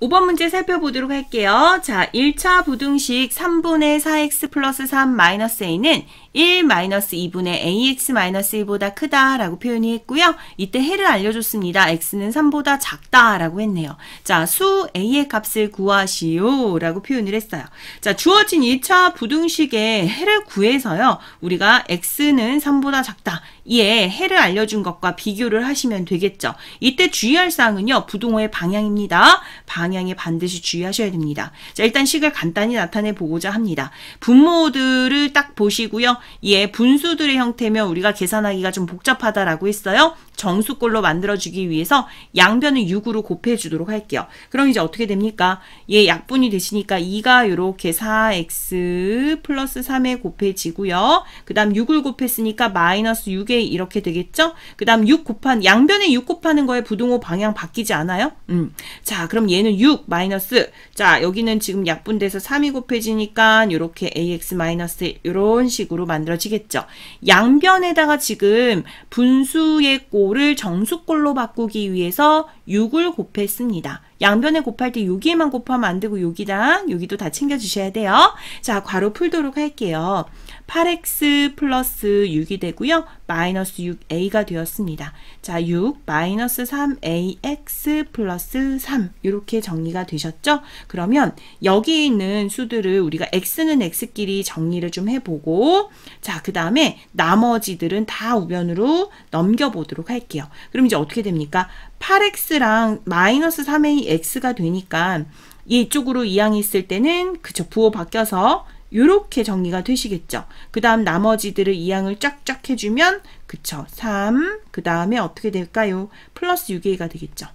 5번 문제 살펴보도록 할게요. 자, 1차 부등식 3분의 4x 플러스 3 마이너스 a는 1 마이너스 2분의 ax 마이너스 1보다 크다라고 표현이 했고요. 이때 해를 알려줬습니다. x는 3보다 작다라고 했네요. 자, 수 a의 값을 구하시오라고 표현을 했어요. 자, 주어진 2차 부등식의 해를 구해서요. 우리가 x는 3보다 작다. 이에 해를 알려준 것과 비교를 하시면 되겠죠. 이때 주의할 사항은요. 부동호의 방향입니다. 방 방향에 반드시 주의하셔야 됩니다. 자, 일단 식을 간단히 나타내 보고자 합니다. 분모들을 딱 보시고요. 예, 분수들의 형태면 우리가 계산하기가 좀 복잡하다라고 했어요. 정수꼴로 만들어주기 위해서 양변을 6으로 곱해주도록 할게요. 그럼 이제 어떻게 됩니까? 얘 약분이 되시니까 2가 이렇게 4x 플러스 3에 곱해지고요. 그 다음 6을 곱했으니까 마이너스 6에 이렇게 되겠죠? 그 다음 6 곱한 양변에 6 곱하는 거에 부등호 방향 바뀌지 않아요? 음. 자 그럼 얘는 6 마이너스 자 여기는 지금 약분돼서 3이 곱해지니까 이렇게 ax 마이너스 이런 식으로 만들어지겠죠. 양변에다가 지금 분수의 꼴 5를 정수꼴로 바꾸기 위해서 6을 곱했습니다. 양변에 곱할 때 여기에만 곱하면 안 되고 여기다 여기도 다 챙겨주셔야 돼요. 자, 괄호 풀도록 할게요. 8x 플러스 6이 되고요. 마이너스 6a가 되었습니다. 자, 6 마이너스 3ax 플러스 3 이렇게 정리가 되셨죠? 그러면 여기 있는 수들을 우리가 x는 x끼리 정리를 좀 해보고 자, 그 다음에 나머지들은 다 우변으로 넘겨보도록 할게요. 할게요. 그럼 이제 어떻게 됩니까? 8x랑 마이너스 3의 x가 되니까 이쪽으로 이항이 있을 때는 그쵸 부호 바뀌어서 요렇게 정리가 되시겠죠. 그 다음 나머지들을 이항을 쫙쫙 해주면 그쵸 3, 그 다음에 어떻게 될까요? 플러스 6a가 되겠죠.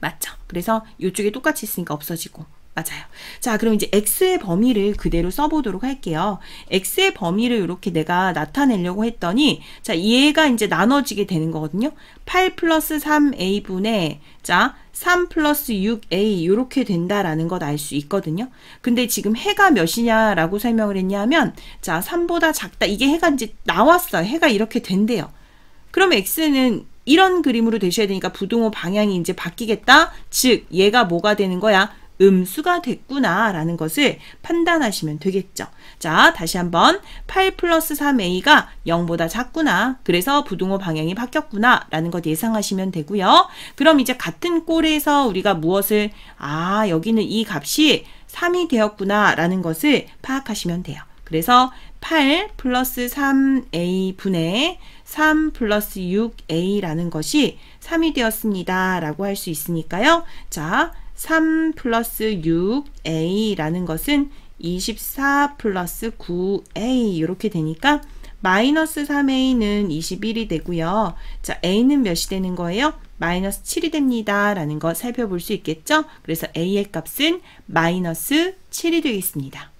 맞죠? 그래서 이쪽에 똑같이 있으니까 없어지고 맞아요. 자, 그럼 이제 x의 범위를 그대로 써보도록 할게요. x의 범위를 이렇게 내가 나타내려고 했더니 자, 얘가 이제 나눠지게 되는 거거든요. 8 플러스 3a분의 자, 3 플러스 6a 이렇게 된다라는 것 알 수 있거든요. 근데 지금 해가 몇이냐라고 설명을 했냐면 자, 3보다 작다. 이게 해가 이제 나왔어요. 해가 이렇게 된대요. 그럼 x는 이런 그림으로 되셔야 되니까 부등호 방향이 이제 바뀌겠다. 즉 얘가 뭐가 되는 거야? 음수가 됐구나라는 것을 판단하시면 되겠죠. 자, 다시 한번 8 플러스 3a가 0보다 작구나. 그래서 부등호 방향이 바뀌었구나. 라는 것 예상하시면 되고요. 그럼 이제 같은 꼴에서 우리가 무엇을 아, 여기는 이 값이 3이 되었구나. 라는 것을 파악하시면 돼요. 그래서 8 플러스 3a 분의 3 플러스 6a라는 것이 3이 되었습니다. 라고 할 수 있으니까요. 자, 3 플러스 6a라는 것은 24 플러스 9a 이렇게 되니까 마이너스 3a는 21이 되고요. 자, a는 몇이 되는 거예요? 마이너스 7이 됩니다. 라는 거 살펴볼 수 있겠죠? 그래서 a의 값은 마이너스 7이 되겠습니다.